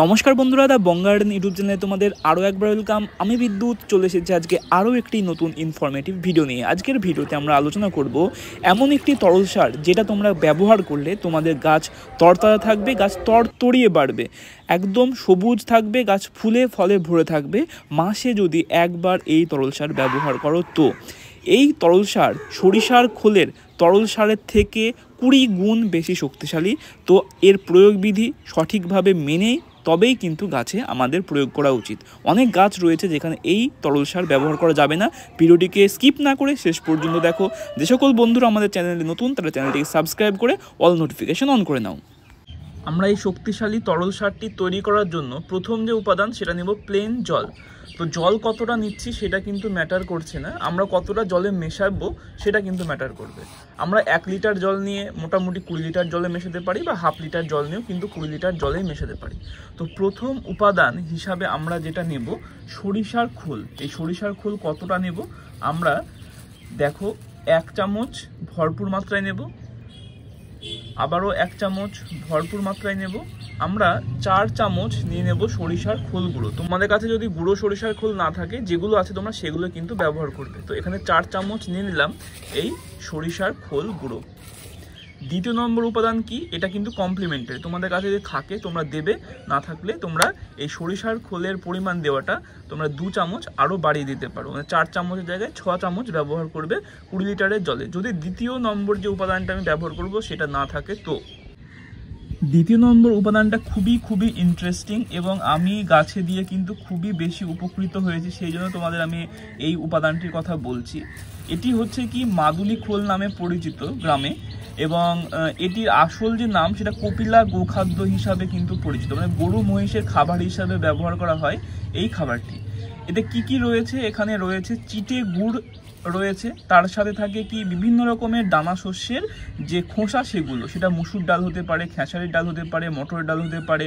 নমস্কার বন্ধুরা দা বঙ্গার্ডেন ইউটিউব চ্যানেলে তোমাদের আরও একবার ওয়েলকাম আমি বিদ্যুৎ চলে এসেছি আজকে আরও একটি নতুন ইনফরমেটিভ ভিডিও নিয়ে আজকের ভিডিওতে আমরা আলোচনা করব এমন একটি তরল সার যেটা তোমরা ব্যবহার করলে তোমাদের গাছ তরতলা থাকবে গাছ তর তরিয়ে বাড়বে একদম সবুজ থাকবে গাছ ফুলে ফলে ভরে থাকবে মাসে যদি একবার এই তরল সার ব্যবহার করো তো এই তরল সার সরিষার খোলের তরল সারের থেকে কুড়ি গুণ বেশি শক্তিশালী তো এর প্রয়োগবিধি সঠিকভাবে মেনেই তবেই কিন্তু গাছে আমাদের প্রয়োগ করা উচিত অনেক গাছ রয়েছে যেখানে এই তরল সার ব্যবহার করা যাবে না ভিডিওটিকে স্কিপ না করে শেষ পর্যন্ত দেখো যে সকল বন্ধুরা আমাদের চ্যানেলে নতুন তারা চ্যানেলটিকে সাবস্ক্রাইব করে অল নোটিফিকেশন অন করে নাও আমরা এই শক্তিশালী তরল সারটি তৈরি করার জন্য প্রথম যে উপাদান সেটা নেব প্লেন জল তো জল কতটা নিচ্ছি সেটা কিন্তু ম্যাটার করছে না আমরা কতটা জলে মেশাবো সেটা কিন্তু ম্যাটার করবে আমরা এক লিটার জল নিয়ে মোটামুটি কুড়ি লিটার জলে মেশাতে পারি বা হাফ লিটার জল নিয়েও কিন্তু কুড়ি লিটার জলে মেশাতে পারি তো প্রথম উপাদান হিসাবে আমরা যেটা নেব সরিষার খোল এই সরিষার খোল কতটা নেব আমরা দেখো এক চামচ ভরপুর মাত্রায় নেব আবারও এক চামচ ভরপুর মাত্রায় নেব আমরা চার চামচ নিয়ে নেব সরিষার খোল গুঁড়ো তোমাদের কাছে যদি গুঁড়ো সরিষার খোল না থাকে যেগুলো আছে তোমরা সেগুলো কিন্তু ব্যবহার করবে তো এখানে চার চামচ নিয়ে নিলাম এই সরিষার খোল গুঁড়ো দ্বিতীয় নম্বর উপাদান কি এটা কিন্তু কমপ্লিমেন্টারি তোমাদের কাছে যদি থাকে তোমরা দেবে না থাকলে তোমরা এই সরিষার খোলের পরিমাণ দেওয়াটা তোমরা দু চামচ আরও বাড়িয়ে দিতে পারো মানে চার চামচের জায়গায় ছ চামচ ব্যবহার করবে কুড়ি লিটারের জলে যদি দ্বিতীয় নম্বর যে উপাদানটা আমি ব্যবহার করব সেটা না থাকে তো দ্বিতীয় নম্বর উপাদানটা খুবই খুবই ইন্টারেস্টিং এবং আমি গাছে দিয়ে কিন্তু খুবই বেশি উপকৃত হয়েছি সেই জন্য তোমাদের আমি এই উপাদানটির কথা বলছি এটি হচ্ছে কি মাদুলি খোল নামে পরিচিত গ্রামে এবং এটির আসল যে নাম সেটা কপিলা গোখাদ্য হিসাবে কিন্তু পরিচিত মানে গরু মহিষের খাবার হিসাবে ব্যবহার করা হয় এই খাবারটি এতে কি কি রয়েছে এখানে রয়েছে চিটে গুড় রয়েছে তার সাথে থাকে কি বিভিন্ন রকমের দানা শস্যের যে খোসা সেগুলো সেটা মুসুর ডাল হতে পারে খেসারির ডাল হতে পারে মটরের ডাল হতে পারে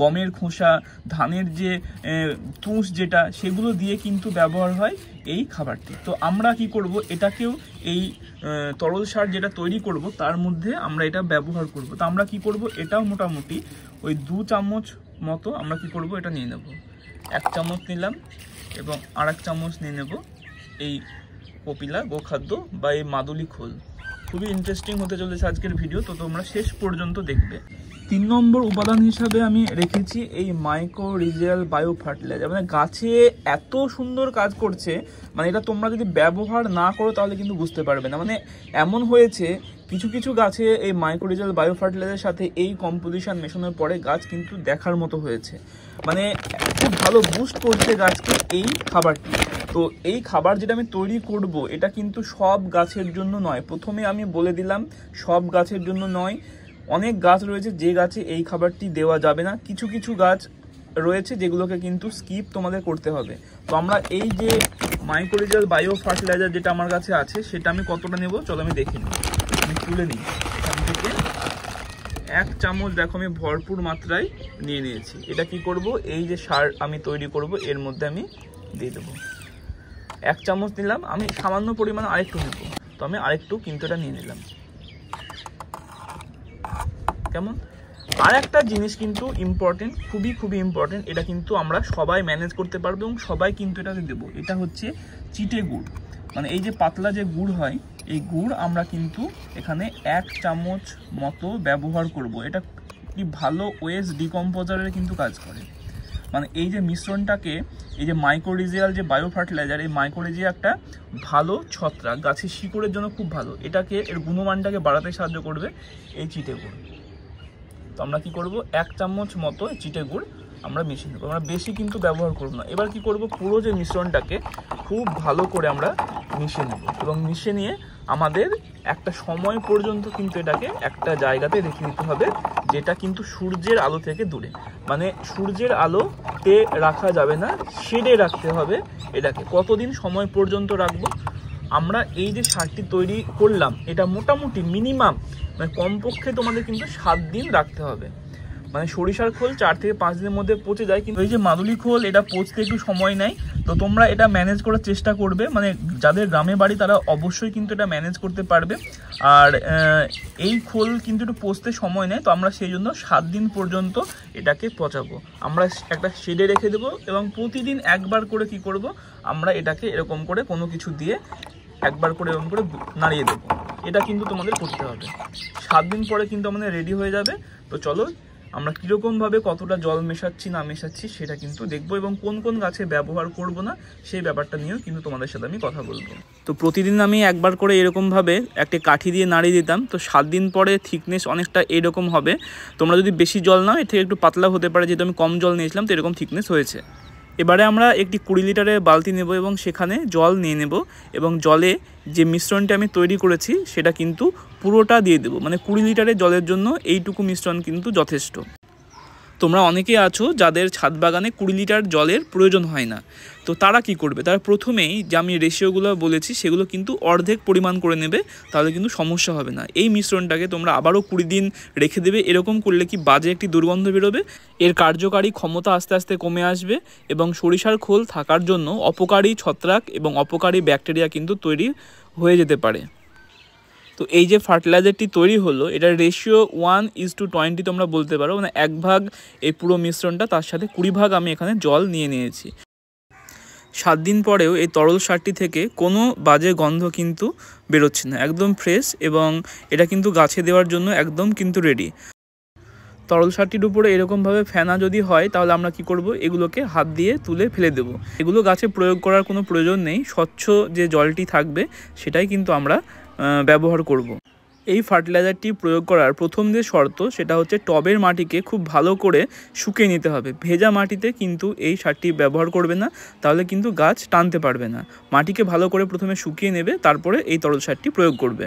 গমের খোসা ধানের যে তুষ যেটা সেগুলো দিয়ে কিন্তু ব্যবহার হয় এই খাবারটি তো আমরা কি করব এটাকেও এই তরল সার যেটা তৈরি করব তার মধ্যে আমরা এটা ব্যবহার করব তো আমরা কি করব এটাও মোটামুটি ওই দু চামচ মতো আমরা কি করব এটা নিয়ে নেব এক চামচ নিলাম এবং আর চামচ নিয়ে নেব এই কপিলা গোখাদ্য বা এই মাদুলি খোল খুবই ইন্টারেস্টিং হতে চলেছে আজকের ভিডিও তো তোমরা শেষ পর্যন্ত দেখবে তিন নম্বর উপাদান হিসাবে আমি রেখেছি এই মাইক্রো রিজিয়াল বায়ো ফার্টিলাইজার মানে গাছে এত সুন্দর কাজ করছে মানে এটা তোমরা যদি ব্যবহার না করো তাহলে কিন্তু বুঝতে পারবে না মানে এমন হয়েছে কিছু কিছু গাছে এই বায়ো ফার্টিলাইজার সাথে এই কম্পোজিশন মেশানোর পরে গাছ কিন্তু দেখার মতো হয়েছে মানে খুব ভালো বুস্ট করছে গাছকে এই খাবারটি তো এই খাবার যেটা আমি তৈরি করব এটা কিন্তু সব গাছের জন্য নয় প্রথমে আমি বলে দিলাম সব গাছের জন্য নয় অনেক গাছ রয়েছে যে গাছে এই খাবারটি দেওয়া যাবে না কিছু কিছু গাছ রয়েছে যেগুলোকে কিন্তু স্কিপ তোমাদের করতে হবে তো আমরা এই যে মাইক্রোরিজাল বায়ো ফার্টিলাইজার যেটা আমার কাছে আছে সেটা আমি কতটা নেব চলো আমি দেখে নিই তুলে নিই এখান থেকে এক চামচ দেখো আমি ভরপুর মাত্রায় নিয়ে নিয়েছি এটা কি করব এই যে সার আমি তৈরি করব এর মধ্যে আমি দিয়ে দেবো এক চামচ নিলাম আমি সামান্য পরিমাণ আরেকটু নেব তো আমি আরেকটু কিন্তু এটা নিয়ে নিলাম কেমন আর একটা জিনিস কিন্তু ইম্পর্টেন্ট খুবই খুবই ইম্পর্টেন্ট এটা কিন্তু আমরা সবাই ম্যানেজ করতে পারবো এবং সবাই কিন্তু এটাকে দেবো এটা হচ্ছে চিটে গুড় মানে এই যে পাতলা যে গুড় হয় এই গুড় আমরা কিন্তু এখানে এক চামচ মতো ব্যবহার করব। এটা কি ভালো ওয়েস্ট ডিকম্পোজারের কিন্তু কাজ করে মানে এই যে মিশ্রণটাকে এই যে মাইক্রোরিজিয়াল যে বায়ো ফার্টিলাইজার এই মাইক্রোরিজিয়া একটা ভালো ছত্রাক গাছের শিকড়ের জন্য খুব ভালো এটাকে এর গুণমানটাকে বাড়াতে সাহায্য করবে এই চিটে গুড় তো আমরা কি করব এক চামচ মতো চিটে গুড় আমরা মিশিয়ে নেবো আমরা বেশি কিন্তু ব্যবহার করব না এবার কি করব পুরো যে মিশ্রণটাকে খুব ভালো করে আমরা মিশে নেব এবং মিশে নিয়ে আমাদের একটা সময় পর্যন্ত কিন্তু এটাকে একটা জায়গাতে রেখে দিতে হবে যেটা কিন্তু সূর্যের আলো থেকে দূরে মানে সূর্যের আলোতে রাখা যাবে না শেডে রাখতে হবে এটাকে কতদিন সময় পর্যন্ত রাখবো আমরা এই যে শার্টটি তৈরি করলাম এটা মোটামুটি মিনিমাম মানে কমপক্ষে তোমাদের কিন্তু সাত দিন রাখতে হবে মানে সরিষার খোল চার থেকে পাঁচ দিনের মধ্যে পচে যায় কিন্তু এই যে মাদুলি খোল এটা পচতে একটু সময় নেয় তো তোমরা এটা ম্যানেজ করার চেষ্টা করবে মানে যাদের গ্রামে বাড়ি তারা অবশ্যই কিন্তু এটা ম্যানেজ করতে পারবে আর এই খোল কিন্তু একটু পচতে সময় নেয় তো আমরা সেই জন্য সাত দিন পর্যন্ত এটাকে পচাবো আমরা একটা শেডে রেখে দেবো এবং প্রতিদিন একবার করে কি করব আমরা এটাকে এরকম করে কোনো কিছু দিয়ে একবার করে এরকম করে নাড়িয়ে দেবো এটা কিন্তু তোমাদের করতে হবে সাত দিন পরে কিন্তু আমাদের রেডি হয়ে যাবে তো চলো আমরা কীরকমভাবে কতটা জল মেশাচ্ছি না মেশাচ্ছি সেটা কিন্তু দেখবো এবং কোন কোন গাছে ব্যবহার করব না সেই ব্যাপারটা নিয়েও কিন্তু তোমাদের সাথে আমি কথা বলবো তো প্রতিদিন আমি একবার করে এরকমভাবে একটি কাঠি দিয়ে নাড়িয়ে দিতাম তো সাত দিন পরে থিকনেস অনেকটা এরকম হবে তোমরা যদি বেশি জল নাও এর থেকে একটু পাতলা হতে পারে যেহেতু আমি কম জল নিয়েছিলাম তো এরকম থিকনেস হয়েছে এবারে আমরা একটি কুড়ি লিটারের বালতি নেব এবং সেখানে জল নিয়ে নেব এবং জলে যে মিশ্রণটি আমি তৈরি করেছি সেটা কিন্তু পুরোটা দিয়ে দেব মানে কুড়ি লিটারের জলের জন্য এইটুকু মিশ্রণ কিন্তু যথেষ্ট তোমরা অনেকে আছো যাদের ছাদ বাগানে কুড়ি লিটার জলের প্রয়োজন হয় না তো তারা কি করবে তারা প্রথমেই যে আমি রেশিওগুলো বলেছি সেগুলো কিন্তু অর্ধেক পরিমাণ করে নেবে তাহলে কিন্তু সমস্যা হবে না এই মিশ্রণটাকে তোমরা আবারও কুড়ি দিন রেখে দেবে এরকম করলে কি বাজে একটি দুর্গন্ধ বেরোবে এর কার্যকারী ক্ষমতা আস্তে আস্তে কমে আসবে এবং সরিষার খোল থাকার জন্য অপকারী ছত্রাক এবং অপকারী ব্যাকটেরিয়া কিন্তু তৈরি হয়ে যেতে পারে তো এই যে ফার্টিলাইজারটি তৈরি হলো এটা ratio one is to twenty তোমরা বলতে পারো মানে এক ভাগ এই পুরো মিশ্রণটা তার সাথে কুড়ি ভাগ আমি এখানে জল নিয়ে নিয়েছি সাত দিন পরেও এই তরল সারটি থেকে কোনো বাজে গন্ধ কিন্তু বেরোচ্ছে না একদম ফ্রেশ এবং এটা কিন্তু গাছে দেওয়ার জন্য একদম কিন্তু রেডি তরল সারটির উপরে এরকমভাবে ফেনা যদি হয় তাহলে আমরা কি করব এগুলোকে হাত দিয়ে তুলে ফেলে দেব এগুলো গাছে প্রয়োগ করার কোনো প্রয়োজন নেই স্বচ্ছ যে জলটি থাকবে সেটাই কিন্তু আমরা ব্যবহার করব। এই ফার্টিলাইজারটি প্রয়োগ করার প্রথম যে শর্ত সেটা হচ্ছে টবের মাটিকে খুব ভালো করে শুকিয়ে নিতে হবে ভেজা মাটিতে কিন্তু এই সারটি ব্যবহার করবে না তাহলে কিন্তু গাছ টানতে পারবে না মাটিকে ভালো করে প্রথমে শুকিয়ে নেবে তারপরে এই তরল সারটি প্রয়োগ করবে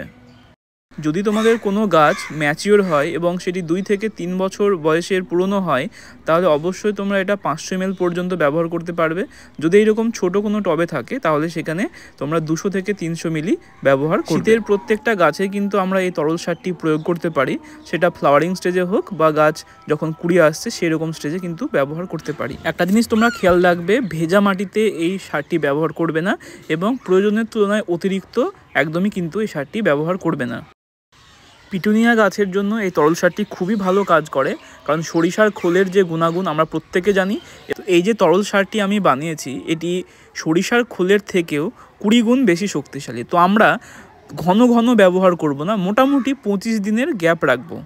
যদি তোমাদের কোনো গাছ ম্যাচিওর হয় এবং সেটি দুই থেকে তিন বছর বয়সের পুরনো হয় তাহলে অবশ্যই তোমরা এটা পাঁচশো এম পর্যন্ত ব্যবহার করতে পারবে যদি এরকম ছোট কোনো টবে থাকে তাহলে সেখানে তোমরা দুশো থেকে তিনশো মিলি ব্যবহার শীতের প্রত্যেকটা গাছে কিন্তু আমরা এই তরল সারটি প্রয়োগ করতে পারি সেটা ফ্লাওয়ারিং স্টেজে হোক বা গাছ যখন কুড়িয়ে আসছে সেরকম স্টেজে কিন্তু ব্যবহার করতে পারি একটা জিনিস তোমরা খেয়াল রাখবে ভেজা মাটিতে এই সারটি ব্যবহার করবে না এবং প্রয়োজনের তুলনায় অতিরিক্ত একদমই কিন্তু এই সারটি ব্যবহার করবে না পিটুনিয়া গাছের জন্য এই তরল সারটি খুবই ভালো কাজ করে কারণ সরিষার খোলের যে গুণাগুণ আমরা প্রত্যেকে জানি এই যে তরল সারটি আমি বানিয়েছি এটি সরিষার খোলের থেকেও কুড়ি গুণ বেশি শক্তিশালী তো আমরা ঘন ঘন ব্যবহার করব না মোটামুটি পঁচিশ দিনের গ্যাপ রাখবো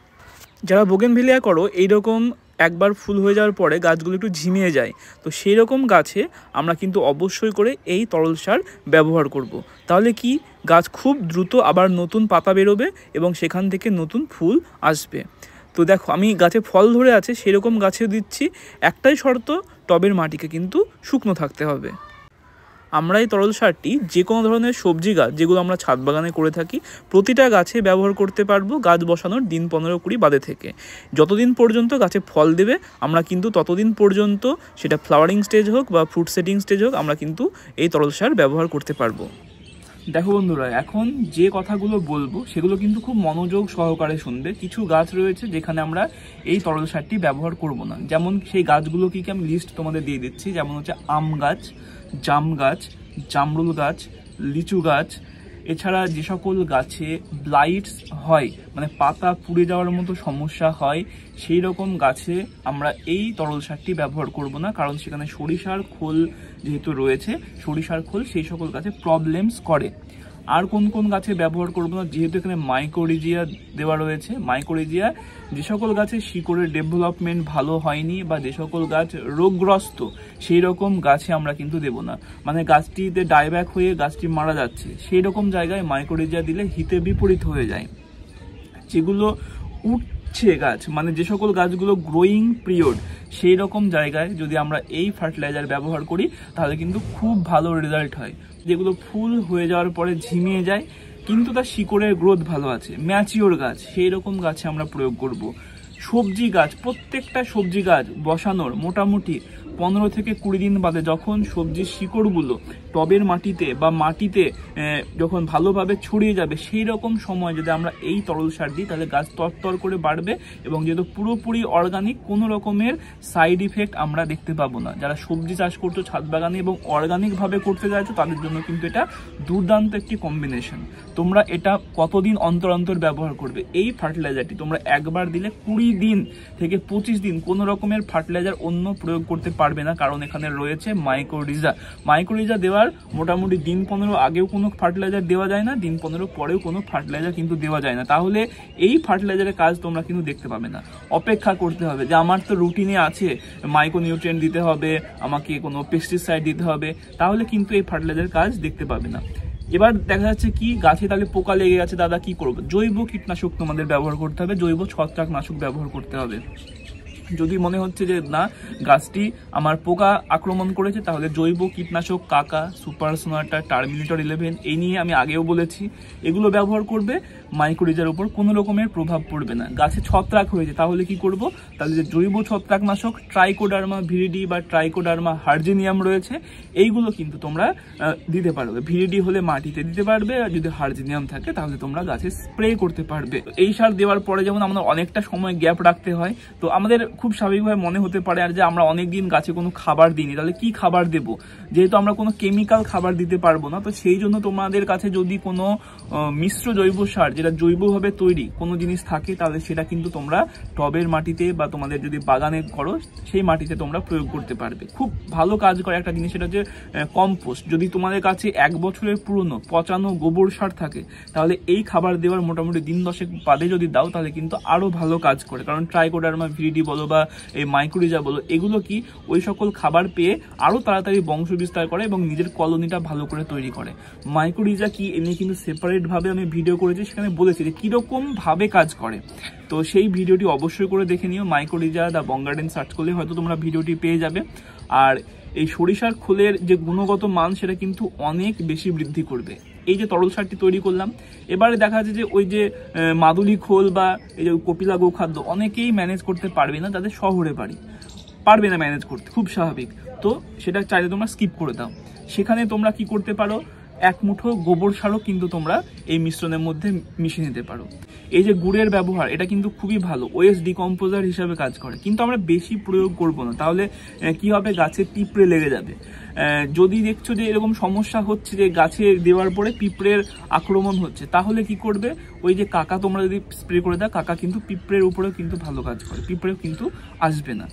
যারা বোগেনভিলিয়া করো এইরকম একবার ফুল হয়ে যাওয়ার পরে গাছগুলো একটু ঝিমিয়ে যায় তো সেই রকম গাছে আমরা কিন্তু অবশ্যই করে এই তরল সার ব্যবহার করব। তাহলে কি গাছ খুব দ্রুত আবার নতুন পাতা বেরোবে এবং সেখান থেকে নতুন ফুল আসবে তো দেখো আমি গাছে ফল ধরে আছে সেরকম গাছেও দিচ্ছি একটাই শর্ত টবের মাটিকে কিন্তু শুকনো থাকতে হবে আমরা এই তরল সারটি যে কোনো ধরনের সবজি গাছ যেগুলো আমরা ছাদ বাগানে করে থাকি প্রতিটা গাছে ব্যবহার করতে পারবো গাছ বসানোর দিন পনেরো কুড়ি বাদে থেকে যতদিন পর্যন্ত গাছে ফল দেবে আমরা কিন্তু ততদিন পর্যন্ত সেটা ফ্লাওয়ারিং স্টেজ হোক বা ফ্রুট সেটিং স্টেজ হোক আমরা কিন্তু এই তরল সার ব্যবহার করতে পারবো দেখো বন্ধুরা এখন যে কথাগুলো বলবো সেগুলো কিন্তু খুব মনোযোগ সহকারে শুনবে কিছু গাছ রয়েছে যেখানে আমরা এই তরল সারটি ব্যবহার করব না যেমন সেই গাছগুলো কি আমি লিস্ট তোমাদের দিয়ে দিচ্ছি যেমন হচ্ছে আম গাছ জাম গাছ জামরুল গাছ লিচু গাছ এছাড়া যে সকল গাছে ব্লাইটস হয় মানে পাতা পুড়ে যাওয়ার মতো সমস্যা হয় সেই রকম গাছে আমরা এই তরল সারটি ব্যবহার করব না কারণ সেখানে সরিষার খোল যেহেতু রয়েছে সরিষার খোল সেই সকল গাছে প্রবলেমস করে আর কোন কোন গাছে ব্যবহার করব না যেহেতু এখানে মাইকোরিজিয়া দেওয়া রয়েছে মাইকোরিজিয়া যে সকল গাছে শিকড়ের ডেভেলপমেন্ট ভালো হয়নি বা যে সকল গাছ রোগগ্রস্ত সেই রকম গাছে আমরা কিন্তু দেব না মানে গাছটিতে ডাইব্যাক হয়ে গাছটি মারা যাচ্ছে সেই রকম জায়গায় মাইকোরিজিয়া দিলে হিতে বিপরীত হয়ে যায় যেগুলো উট হচ্ছে গাছ মানে যে সকল গাছগুলো গ্রোয়িং পিরিয়ড সেই রকম জায়গায় যদি আমরা এই ফার্টিলাইজার ব্যবহার করি তাহলে কিন্তু খুব ভালো রেজাল্ট হয় যেগুলো ফুল হয়ে যাওয়ার পরে ঝিমিয়ে যায় কিন্তু তার শিকড়ের গ্রোথ ভালো আছে ম্যাচিওর গাছ সেই রকম গাছে আমরা প্রয়োগ করব। সবজি গাছ প্রত্যেকটা সবজি গাছ বসানোর মোটামুটি পনেরো থেকে কুড়ি দিন বাদে যখন সবজির শিকড়গুলো টবের মাটিতে বা মাটিতে যখন ভালোভাবে ছড়িয়ে যাবে সেই রকম সময় যদি আমরা এই তরল সার দিই তাহলে গাছ তরতর করে বাড়বে এবং যেহেতু পুরোপুরি অর্গানিক কোনো রকমের সাইড ইফেক্ট আমরা দেখতে পাবো না যারা সবজি চাষ করছো ছাদ বাগানে এবং অর্গানিকভাবে করতে চাইছো তাদের জন্য কিন্তু এটা দুর্দান্ত একটি কম্বিনেশন তোমরা এটা কতদিন অন্তর অন্তর ব্যবহার করবে এই ফার্টিলাইজারটি তোমরা একবার দিলে কুড়ি দিন থেকে পঁচিশ দিন কোনো রকমের ফার্টিলাইজার অন্য প্রয়োগ করতে পারবে পারবে না কারণ এখানে রয়েছে মাইক্রোরিজা মাইক্রোরিজা দেওয়ার মোটামুটি দিন পনেরো আগেও কোনো ফার্টিলাইজার দেওয়া যায় না দিন পনেরো পরেও কোনো ফার্টিলাইজার কিন্তু দেওয়া যায় না তাহলে এই ফার্টিলাইজারের কাজ তোমরা কিন্তু দেখতে পাবে না অপেক্ষা করতে হবে যে আমার তো রুটিনে আছে নিউট্রেন্ট দিতে হবে আমাকে কোনো পেস্টিসাইড দিতে হবে তাহলে কিন্তু এই ফার্টিলাইজার কাজ দেখতে পাবে না এবার দেখা যাচ্ছে কি গাছে তাহলে পোকা লেগে গেছে দাদা কি করবো জৈব কীটনাশক তোমাদের ব্যবহার করতে হবে জৈব ছত্রাকনাশক ব্যবহার করতে হবে যদি মনে হচ্ছে যে না গাছটি আমার পোকা আক্রমণ করেছে তাহলে জৈব কীটনাশক কাকা সুপার সোনাটা টার্মিনেটর ইলেভেন এই নিয়ে আমি আগেও বলেছি এগুলো ব্যবহার করবে মাইক্রোরিজার উপর কোনো রকমের প্রভাব পড়বে না গাছে ছত্রাক হয়েছে তাহলে কি করব তাহলে যে জৈব ছত্রাকনাশক ট্রাইকোডার্মা ভিরিডি বা ট্রাইকোডার্মা হার্জেনিয়াম রয়েছে এইগুলো কিন্তু তোমরা দিতে পারবে ভিরিডি হলে মাটিতে দিতে পারবে আর যদি হার্জেনিয়াম থাকে তাহলে তোমরা গাছে স্প্রে করতে পারবে এই সার দেওয়ার পরে যেমন আমরা অনেকটা সময় গ্যাপ রাখতে হয় তো আমাদের খুব স্বাভাবিকভাবে মনে হতে পারে আর যে আমরা অনেক দিন গাছে কোনো খাবার দিইনি তাহলে কি খাবার দেব যেহেতু আমরা কোনো কেমিক্যাল খাবার দিতে পারবো না তো সেই জন্য তোমাদের কাছে যদি কোনো মিশ্র জৈব সার যেটা জৈবভাবে তৈরি কোনো জিনিস থাকে তাহলে সেটা কিন্তু তোমরা টবের মাটিতে বা তোমাদের যদি বাগানে করো সেই মাটিতে তোমরা প্রয়োগ করতে পারবে খুব ভালো কাজ করে একটা জিনিস সেটা হচ্ছে কম্পোস্ট যদি তোমাদের কাছে এক বছরের পুরনো পচানো গোবর সার থাকে তাহলে এই খাবার দেওয়ার মোটামুটি দিন দশেক বাদে যদি দাও তাহলে কিন্তু আরও ভালো কাজ করে কারণ ট্রাইকোডার্মা ভিডি বলো বা এই মাইক্রোরিজা বলো এগুলো কি ওই সকল খাবার পেয়ে আরও তাড়াতাড়ি বংশ বিস্তার করে এবং নিজের কলোনিটা ভালো করে তৈরি করে মাইক্রোরিজা কি এনে কিন্তু সেপারেটভাবে আমি ভিডিও করেছি সেখানে আমি বলেছি যে কীরকমভাবে কাজ করে তো সেই ভিডিওটি অবশ্যই করে দেখে নিও মাইকোরিজা দা বঙ্গার্ডেন সার্চ করলে হয়তো তোমরা ভিডিওটি পেয়ে যাবে আর এই সরিষার খোলের যে গুণগত মান সেটা কিন্তু অনেক বেশি বৃদ্ধি করবে এই যে তরল সারটি তৈরি করলাম এবারে দেখা যাচ্ছে যে ওই যে মাদুলি খোল বা এই যে কপিলা গোখাদ্য অনেকেই ম্যানেজ করতে পারবে না তাদের শহরে বাড়ি পারবে না ম্যানেজ করতে খুব স্বাভাবিক তো সেটা চাইলে তোমরা স্কিপ করে দাও সেখানে তোমরা কি করতে পারো এক মুঠো গোবর সারও কিন্তু তোমরা এই মিশ্রণের মধ্যে মিশিয়ে নিতে পারো এই যে গুড়ের ব্যবহার এটা কিন্তু খুবই ভালো ওয়েস্ট ডিকম্পোজার হিসাবে কাজ করে কিন্তু আমরা বেশি প্রয়োগ করব না তাহলে কি হবে গাছের টিপড়ে লেগে যাবে যদি দেখছো যে এরকম সমস্যা হচ্ছে যে গাছে দেওয়ার পরে পিঁপড়ের আক্রমণ হচ্ছে তাহলে কি করবে ওই যে কাকা তোমরা যদি স্প্রে করে দাও কাকা কিন্তু পিঁপড়ের উপরেও কিন্তু ভালো কাজ করে পিঁপড়েও কিন্তু আসবে না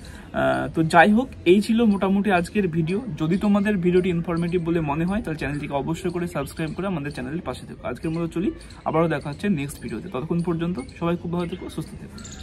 তো যাই হোক এই ছিল মোটামুটি আজকের ভিডিও যদি তোমাদের ভিডিওটি ইনফরমেটিভ বলে মনে হয় তাহলে চ্যানেলটিকে অবশ্যই করে সাবস্ক্রাইব করে আমাদের চ্যানেলের পাশে থেকো আজকের মতো চলি আবারও দেখা হচ্ছে নেক্সট ভিডিওতে ততক্ষণ পর্যন্ত সবাই খুব ভালো থেকো সুস্থ থেকো